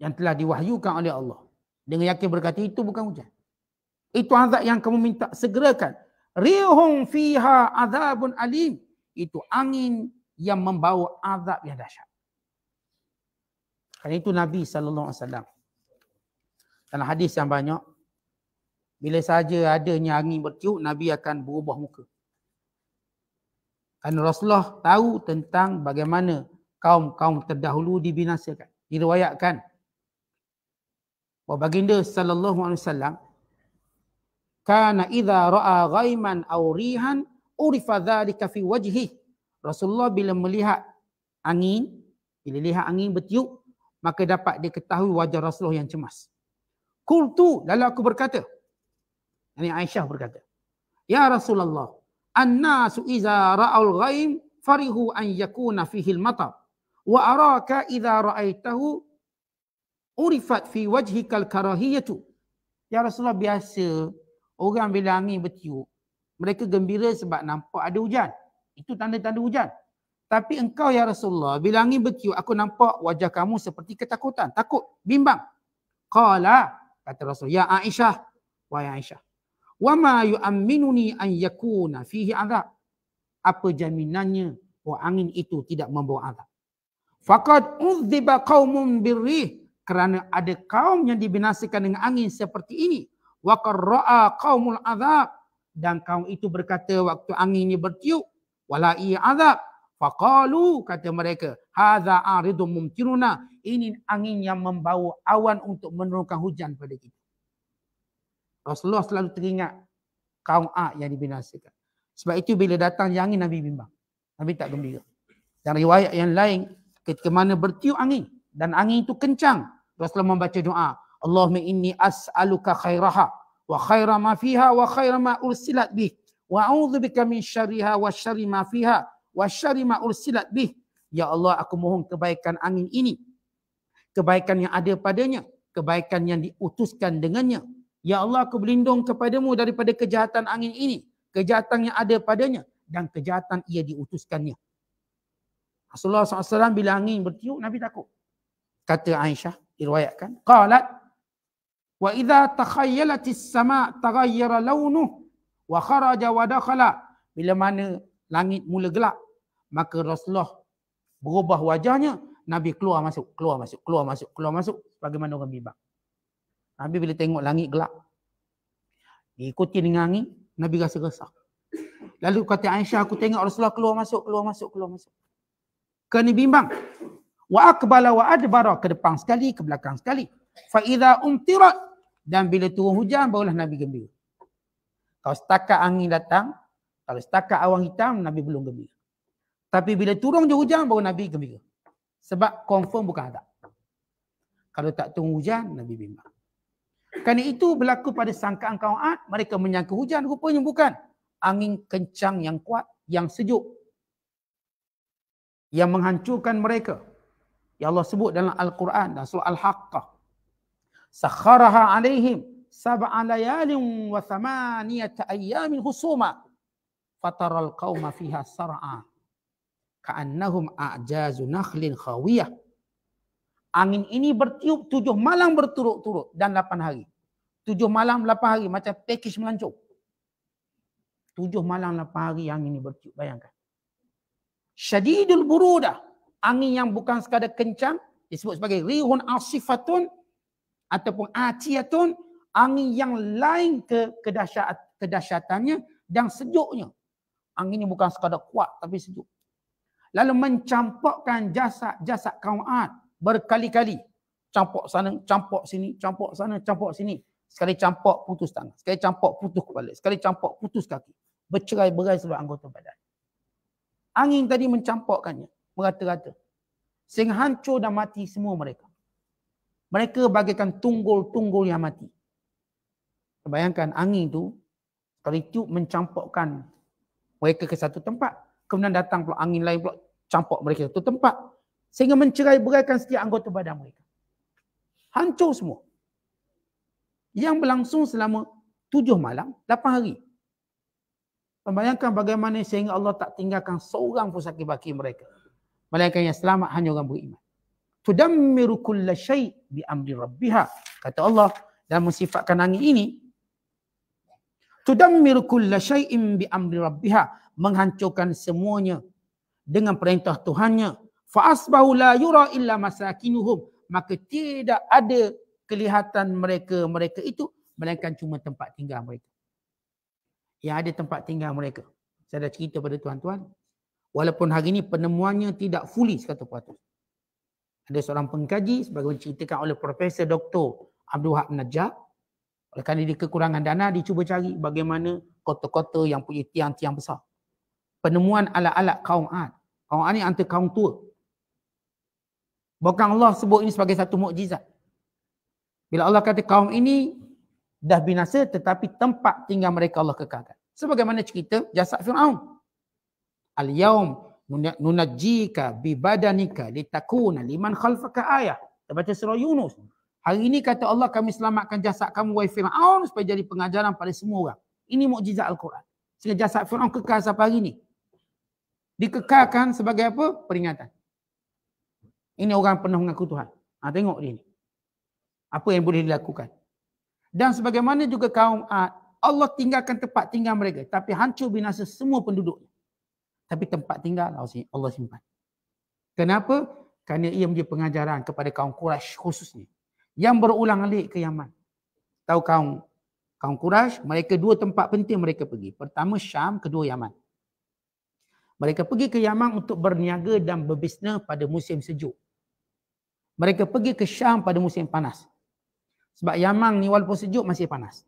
Yang telah diwahyukan oleh Allah. Dengan yakin berkata, itu bukan hujan. Itu azab yang kamu minta segerakan. Rihun fiha azabun alim. Itu angin yang membawa azab yang dahsyat. Kerana itu Nabi SAW. Dalam hadis yang banyak. Bila saja adanya angin bertiup, Nabi akan berubah muka. Kerana Rasulullah tahu tentang bagaimana kaum-kaum terdahulu dibinasakan. Diriwayatkan bahawa baginda sallallahu alaihi wasallam kana idza ra'a ghaiman aw rihan urifa dhalika fi wajhi. Rasulullah bila melihat angin, bila lihat angin bertiup, maka dapat diketahui wajah Rasulullah yang cemas. Qultu lalu aku berkata. Ini Aisyah berkata. Ya Rasulullah, annasu iza ra'al ghaim farihu an yakuna fihi al-matar wa araka idza raaitahu urifat fi wajhikal karahiyatu ya rasulullah biasa orang bila angin bertiup mereka gembira sebab nampak ada hujan itu tanda-tanda hujan tapi engkau ya rasulullah bila angin bertiup aku nampak wajah kamu seperti ketakutan takut bimbang qala kata rasul ya aisyah wa ya aisyah wa ma yu'minuni an yakuna fihi adab apa jaminannya bahawa angin itu tidak membawa azab Fakat uzdiba kaumum birri kerana ada kaum yang dibinasakan dengan angin seperti ini. Wa roa qaumul azab dan kaum itu berkata waktu angin ini bertiup wala azab faqalu kata mereka hadza aridum mumtiruna ini angin yang membawa awan untuk menurunkan hujan pada kita. Rasulullah selalu teringat kaum A yang dibinasakan. Sebab itu bila datang yang angin Nabi bimbang. Nabi tak gembira. Dan riwayat yang lain ketika mana bertiup angin dan angin itu kencang Rasulullah membaca doa Allahumma inni as'aluka khairaha wa khaira ma fiha wa khaira ma ursilat bih wa a'udzu bika min syarriha wa syarri ma fiha wa syarri ma ursilat bih ya Allah aku mohon kebaikan angin ini kebaikan yang ada padanya kebaikan yang diutuskan dengannya ya Allah aku berlindung kepadamu daripada kejahatan angin ini kejahatan yang ada padanya dan kejahatan ia diutuskannya Rasulullah SAW bila angin bertiup, Nabi takut. Kata Aisyah, diriwayatkan. Qalat, wa idha takhayyalatis sama taghayyara launuh wa kharaja wa dakhala. Bila mana langit mula gelap, maka Rasulullah berubah wajahnya, Nabi keluar masuk, keluar masuk, keluar masuk, keluar masuk. Bagaimana orang bimbang. Nabi bila tengok langit gelap, diikuti dengan angin, Nabi rasa resah. Lalu kata Aisyah, aku tengok Rasulullah keluar masuk, keluar masuk, keluar masuk kena bimbang wa aqbala wa adbara ke depan sekali ke belakang sekali fa idza dan bila turun hujan barulah nabi gembira kalau setakat angin datang kalau setakat awang hitam nabi belum gembira tapi bila turun je hujan baru nabi gembira sebab confirm bukan ada kalau tak turun hujan nabi bimbang kerana itu berlaku pada sangkaan kaum Ad, mereka menyangka hujan rupanya bukan angin kencang yang kuat yang sejuk yang menghancurkan mereka. Ya Allah sebut dalam Al-Quran dan surah Al-Haqqah. Sakharaha alaihim sab'a layalin wa thamaniyat ayyamin husuma. Fataral qawma fiha sar'a. Ka'annahum a'jazu nakhlin khawiyah. Angin ini bertiup tujuh malam berturut-turut dan lapan hari. Tujuh malam, lapan hari. Macam pekis melancong. Tujuh malam, lapan hari angin ini bertiup. Bayangkan syadidul buruda angin yang bukan sekadar kencang disebut sebagai rihun asifatun ataupun atiyatun angin yang lain ke kedahsyat, kedahsyatannya dan sejuknya angin ini bukan sekadar kuat tapi sejuk lalu mencampakkan jasad-jasad kaum ad berkali-kali campak sana campak sini campak sana campak sini sekali campak putus tangan sekali campak putus kepala sekali campak putus kaki bercerai-berai seluruh anggota badan Angin tadi mencampakkannya. Merata-rata. Sehingga hancur dan mati semua mereka. Mereka bagaikan tunggul-tunggul yang mati. Bayangkan angin itu kalau itu mencampakkan mereka ke satu tempat. Kemudian datang pula angin lain pula campak mereka ke satu tempat. Sehingga mencerai beraikan setiap anggota badan mereka. Hancur semua. Yang berlangsung selama tujuh malam, lapan hari. Membayangkan bagaimana sehingga Allah tak tinggalkan seorang pun sakit baki mereka. Malaikat yang selamat hanya orang beriman. Tudammiru kulla syai' bi amri rabbiha. Kata Allah dalam sifatkan angin ini. Tudammiru kulla syai'in bi amri rabbiha. Menghancurkan semuanya dengan perintah Tuhannya. Fa'asbahu la yura illa masakinuhum. Maka tidak ada kelihatan mereka-mereka itu. Melainkan cuma tempat tinggal mereka yang ada tempat tinggal mereka. Saya dah cerita pada tuan-tuan. Walaupun hari ini penemuannya tidak fully 100%. Ada seorang pengkaji sebagai diceritakan oleh Profesor Doktor Abdul Haq Najab. Oleh kerana dia kekurangan dana, dia cuba cari bagaimana kota-kota yang punya tiang-tiang besar. Penemuan alat-alat kaum Ad. Kaum Ad ni antara kaum tua. Bukan Allah sebut ini sebagai satu mukjizat. Bila Allah kata kaum ini dah binasa tetapi tempat tinggal mereka Allah kekalkan. Sebagaimana cerita jasad Fir'aun. Al-yawm nunajjika bibadanika litakuna liman khalfaka ayah. Kita baca surah Yunus. Hari ini kata Allah kami selamatkan jasad kamu wahai Fir'aun supaya jadi pengajaran pada semua orang. Ini mukjizat Al-Quran. Sehingga jasad Fir'aun kekal sampai hari ini. Dikekalkan sebagai apa? Peringatan. Ini orang penuh mengaku Tuhan. Ha, tengok ini. Apa yang boleh dilakukan. Dan sebagaimana juga kaum Ad, ah, Allah tinggalkan tempat tinggal mereka. Tapi hancur binasa semua penduduk. Tapi tempat tinggal Allah simpan. Kenapa? Kerana ia menjadi pengajaran kepada kaum Quraisy khususnya. Yang berulang alik ke Yaman. Tahu kaum kaum Quraisy mereka dua tempat penting mereka pergi. Pertama Syam, kedua Yaman. Mereka pergi ke Yaman untuk berniaga dan berbisnes pada musim sejuk. Mereka pergi ke Syam pada musim panas. Sebab Yamang ni walaupun sejuk masih panas.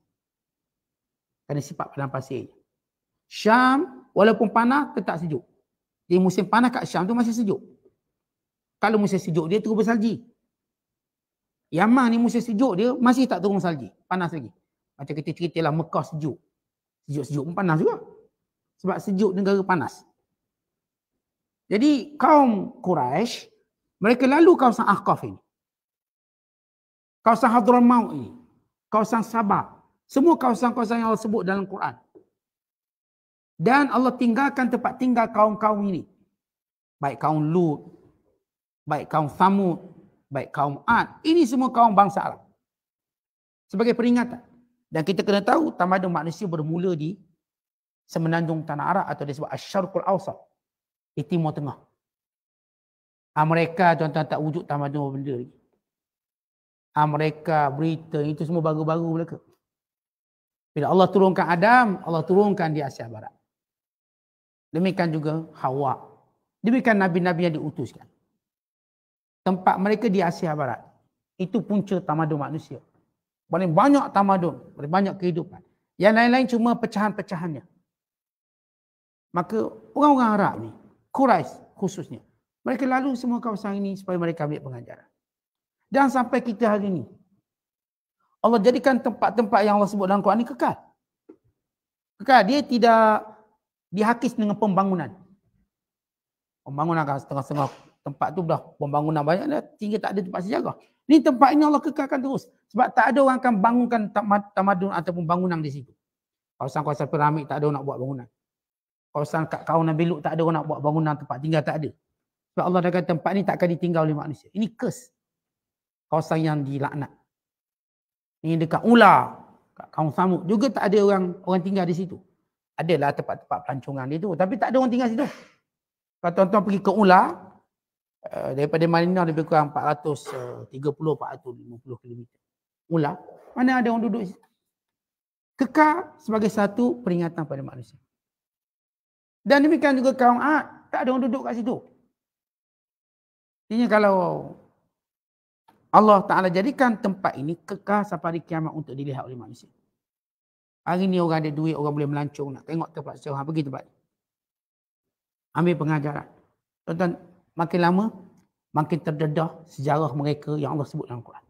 Kerana sifat padang pasir. Syam walaupun panas tetap sejuk. Di musim panas kat Syam tu masih sejuk. Kalau musim sejuk dia turun bersalji. Yamang ni musim sejuk dia masih tak turun salji. Panas lagi. Macam kita cerita lah Mekah sejuk. Sejuk-sejuk pun panas juga. Sebab sejuk negara panas. Jadi kaum Quraisy mereka lalu kawasan Ahqaf ini kawasan Hadramaut ni, kawasan Sabah, semua kawasan-kawasan yang Allah sebut dalam Quran. Dan Allah tinggalkan tempat tinggal kaum-kaum ini. Baik kaum Lut, baik kaum Thamud, baik kaum Ad. Ini semua kaum bangsa Arab. Sebagai peringatan. Dan kita kena tahu tamadun manusia bermula di semenanjung tanah Arab atau disebut Asyarkul Awsat. Di Timur Tengah. Amerika ah, contohnya tak wujud tamadun benda lagi. Amerika, ah, Britain, itu semua baru-baru mereka. Bila Allah turunkan Adam, Allah turunkan di Asia Barat. Demikian juga Hawa. Demikian Nabi-Nabi yang diutuskan. Tempat mereka di Asia Barat. Itu punca tamadun manusia. Paling banyak tamadun, paling banyak kehidupan. Yang lain-lain cuma pecahan-pecahannya. Maka orang-orang Arab ni, Quraisy khususnya, mereka lalu semua kawasan ini supaya mereka ambil pengajaran. Dan sampai kita hari ini. Allah jadikan tempat-tempat yang Allah sebut dalam Quran ini kekal. Kekal. Dia tidak dihakis dengan pembangunan. Pembangunan kan setengah-setengah tempat tu dah pembangunan banyak dah tinggi tak ada tempat sejarah. Ini tempat ini Allah kekalkan terus. Sebab tak ada orang akan bangunkan tamadun ataupun bangunan di situ. Kawasan kawasan piramid tak ada orang nak buat bangunan. Kawasan kat kaum Nabi Luq tak ada orang nak buat bangunan tempat tinggal tak ada. Sebab Allah dah kata tempat ni tak akan ditinggal oleh manusia. Ini curse kawasan yang dilaknat. Ni dekat Ula, kat kaum samud juga tak ada orang orang tinggal di situ. Adalah tempat-tempat pelancongan dia tu, tapi tak ada orang tinggal situ. Kalau tuan-tuan pergi ke ular, eh, daripada Marina lebih kurang 430-450 eh, km. Ula mana ada orang duduk situ? Kekal sebagai satu peringatan pada manusia. Dan demikian juga kaum Ad, tak ada orang duduk kat situ. Ini kalau Allah Ta'ala jadikan tempat ini kekal sampai hari kiamat untuk dilihat oleh manusia. Hari ni orang ada duit, orang boleh melancong nak tengok tempat sewa. Pergi tempat ni. Ambil pengajaran. Tuan-tuan, makin lama, makin terdedah sejarah mereka yang Allah sebut dalam Quran.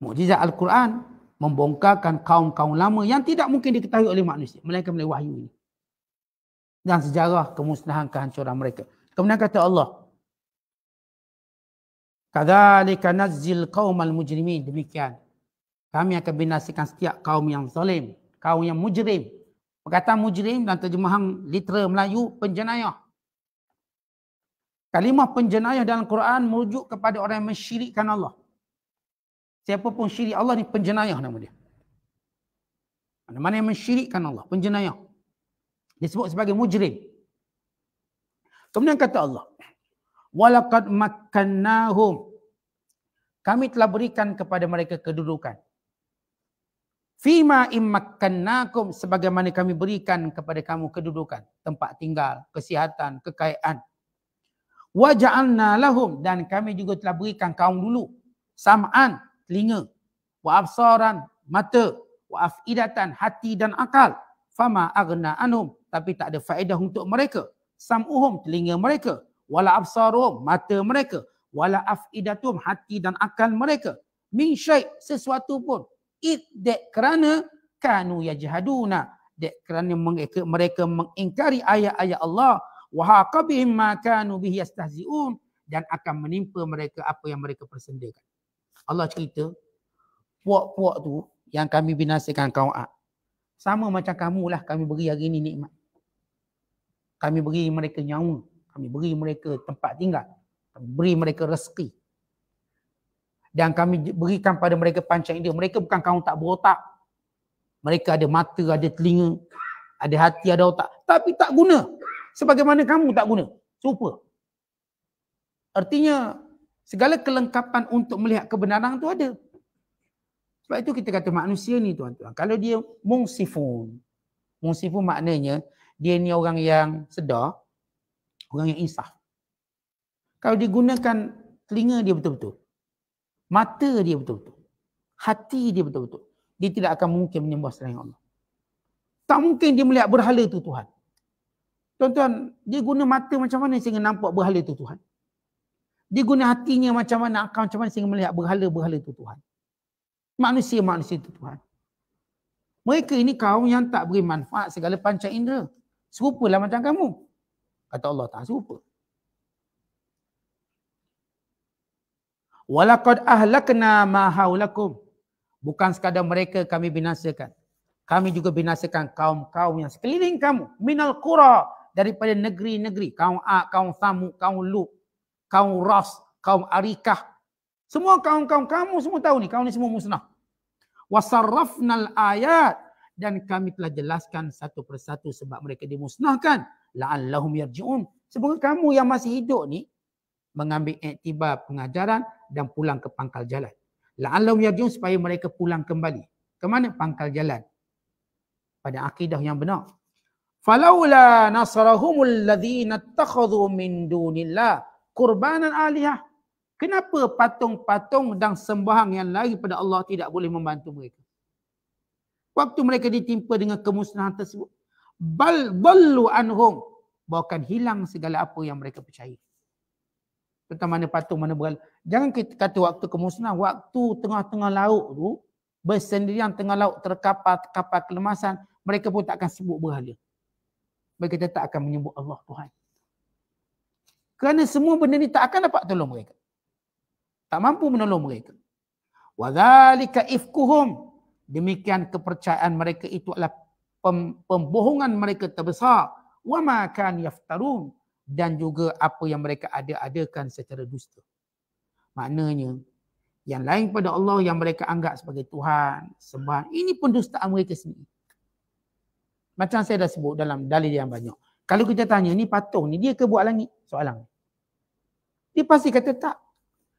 Mujizat Al-Quran membongkarkan kaum-kaum lama yang tidak mungkin diketahui oleh manusia. Melainkan melalui wahyu ini. Dan sejarah kemusnahan kehancuran mereka. Kemudian kata Allah, Kadzalika nazzil qaumal mujrimin demikian. Kami akan binasakan setiap kaum yang zalim, kaum yang mujrim. Perkataan mujrim dalam terjemahan literal Melayu penjenayah. Kalimah penjenayah dalam Quran merujuk kepada orang yang mensyirikkan Allah. Siapa pun syirik Allah ni penjenayah nama dia. Mana, mana yang mensyirikkan Allah, penjenayah. Disebut sebagai mujrim. Kemudian kata Allah, walaqad makkannahum kami telah berikan kepada mereka kedudukan fima immakkannakum sebagaimana kami berikan kepada kamu kedudukan tempat tinggal kesihatan kekayaan waja'alna lahum dan kami juga telah berikan kaum dulu sam'an telinga wa absaran mata wa afidatan hati dan akal fama aghna anhum tapi tak ada faedah untuk mereka sam'uhum telinga mereka wala absarum mata mereka wala afidatum hati dan akal mereka min syai sesuatu pun it that kerana kanu yajhaduna that kerana mereka, mereka mengingkari ayat-ayat Allah wa haqabihim ma kanu bihi yastahziun dan akan menimpa mereka apa yang mereka persendakan Allah cerita puak-puak tu yang kami binasakan kaum Ad sama macam kamu lah kami beri hari ini nikmat kami beri mereka nyawa kami beri mereka tempat tinggal kami beri mereka rezeki dan kami berikan pada mereka panca indera mereka bukan kaum tak berotak mereka ada mata ada telinga ada hati ada otak tapi tak guna sebagaimana kamu tak guna serupa artinya segala kelengkapan untuk melihat kebenaran tu ada sebab itu kita kata manusia ni tuan-tuan kalau dia mungsifun mungsifun maknanya dia ni orang yang sedar orang yang insaf. Kalau digunakan telinga dia betul-betul, mata dia betul-betul, hati dia betul-betul, dia tidak akan mungkin menyembah selain Allah. Tak mungkin dia melihat berhala itu Tuhan. Tuan-tuan, dia guna mata macam mana sehingga nampak berhala itu Tuhan? Dia guna hatinya macam mana, akal macam mana sehingga melihat berhala-berhala itu Tuhan? Manusia-manusia itu Tuhan. Mereka ini kaum yang tak beri manfaat segala panca indera. Serupalah macam kamu kata Allah tak serupa. Walakad ahlakna ma haulakum. Bukan sekadar mereka kami binasakan. Kami juga binasakan kaum-kaum yang sekeliling kamu. Minal qura daripada negeri-negeri. Kaum A, kaum Samu, kaum Lu, kaum Ras, kaum Arikah. Semua kaum-kaum kamu semua tahu ni. Kaum ni semua musnah. Wasarrafnal ayat. Dan kami telah jelaskan satu persatu sebab mereka dimusnahkan la'allahum yarji'un. Sebab kamu yang masih hidup ni mengambil iktibar pengajaran dan pulang ke pangkal jalan. La'allahum yarji'un supaya mereka pulang kembali. Ke mana pangkal jalan? Pada akidah yang benar. Falaula nasarahumul ladzina takhadhu min dunillah qurbanan alihah. Kenapa patung-patung dan sembahan yang lain pada Allah tidak boleh membantu mereka? Waktu mereka ditimpa dengan kemusnahan tersebut bal dallu anhum bahkan hilang segala apa yang mereka percaya tentang mana patung mana berhala jangan kita kata waktu kemusnahan waktu tengah-tengah laut tu bersendirian tengah laut terkapar kapal kelemasan mereka pun tak akan sebut berhala mereka tak akan menyebut Allah Tuhan kerana semua benda ni tak akan dapat tolong mereka tak mampu menolong mereka wa zalika ifkuhum demikian kepercayaan mereka itu adalah pembohongan mereka terbesar wa ma kan yaftarun dan juga apa yang mereka ada-adakan secara dusta. Maknanya yang lain pada Allah yang mereka anggap sebagai Tuhan, sembah, ini pun dusta mereka sendiri. Macam saya dah sebut dalam dalil yang banyak. Kalau kita tanya ni patung ni dia ke buat langit? Soalan. Dia pasti kata tak.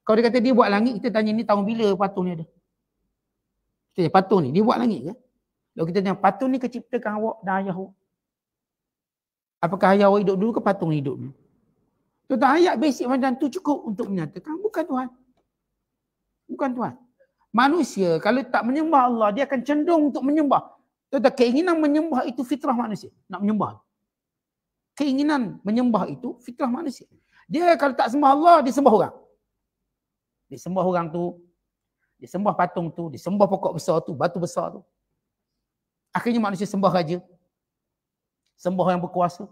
Kalau dia kata dia buat langit, kita tanya ni tahun bila patung ni ada? Kita patung ni dia buat langit ke? Lalu kita tengok patung ni keciptakan awak dan ayah awak. Apakah ayah awak hidup dulu ke patung hidup dulu? Tuan-tuan ayat basic macam tu cukup untuk menyatakan bukan Tuhan. Bukan Tuhan. Manusia kalau tak menyembah Allah dia akan cenderung untuk menyembah. Tuan-tuan keinginan menyembah itu fitrah manusia. Nak menyembah. Keinginan menyembah itu fitrah manusia. Dia kalau tak sembah Allah dia sembah orang. Dia sembah orang tu. Dia sembah patung tu. Dia sembah pokok besar tu. Batu besar tu. Akhirnya manusia sembah raja. Sembah yang berkuasa.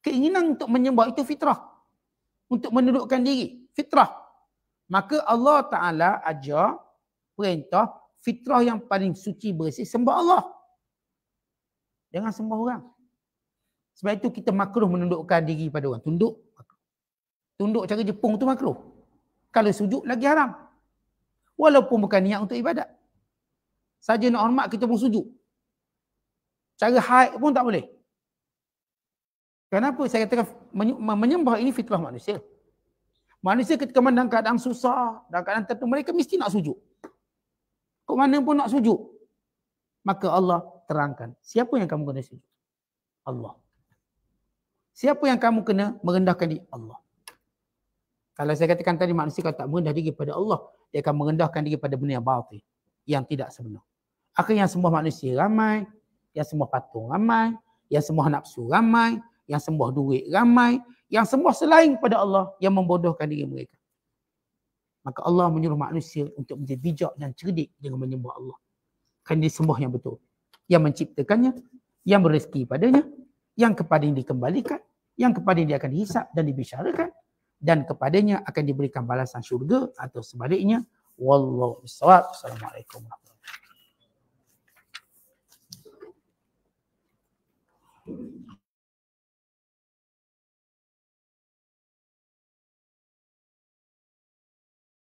Keinginan untuk menyembah itu fitrah. Untuk menundukkan diri. Fitrah. Maka Allah Ta'ala ajar perintah fitrah yang paling suci bersih sembah Allah. Jangan sembah orang. Sebab itu kita makruh menundukkan diri pada orang. Tunduk. Tunduk cara jepung tu makruh. Kalau sujud lagi haram. Walaupun bukan niat untuk ibadat. Saja nak hormat kita pun sujud. Cara haid pun tak boleh. Kenapa saya katakan menyembah ini fitrah manusia. Manusia ketika mandang keadaan susah, dan keadaan tertentu, mereka mesti nak sujud. Ke mana pun nak sujud. Maka Allah terangkan. Siapa yang kamu kena sujud? Allah. Siapa yang kamu kena merendahkan diri? Allah. Kalau saya katakan tadi manusia kalau tak merendah diri pada Allah, dia akan merendahkan diri pada benda yang batin. Yang tidak sebenar. Akhirnya semua manusia ramai, yang semua patung ramai, yang semua nafsu ramai, yang semua duit ramai, yang semua selain pada Allah yang membodohkan diri mereka. Maka Allah menyuruh manusia untuk menjadi bijak dan cerdik dengan menyembah Allah. Kerana dia sembah yang betul. Yang menciptakannya, yang berrezeki padanya, yang kepada yang dikembalikan, yang kepada yang dia akan dihisap dan dibicarakan dan kepadanya akan diberikan balasan syurga atau sebaliknya. Wallahu Assalamualaikum warahmatullahi Amen.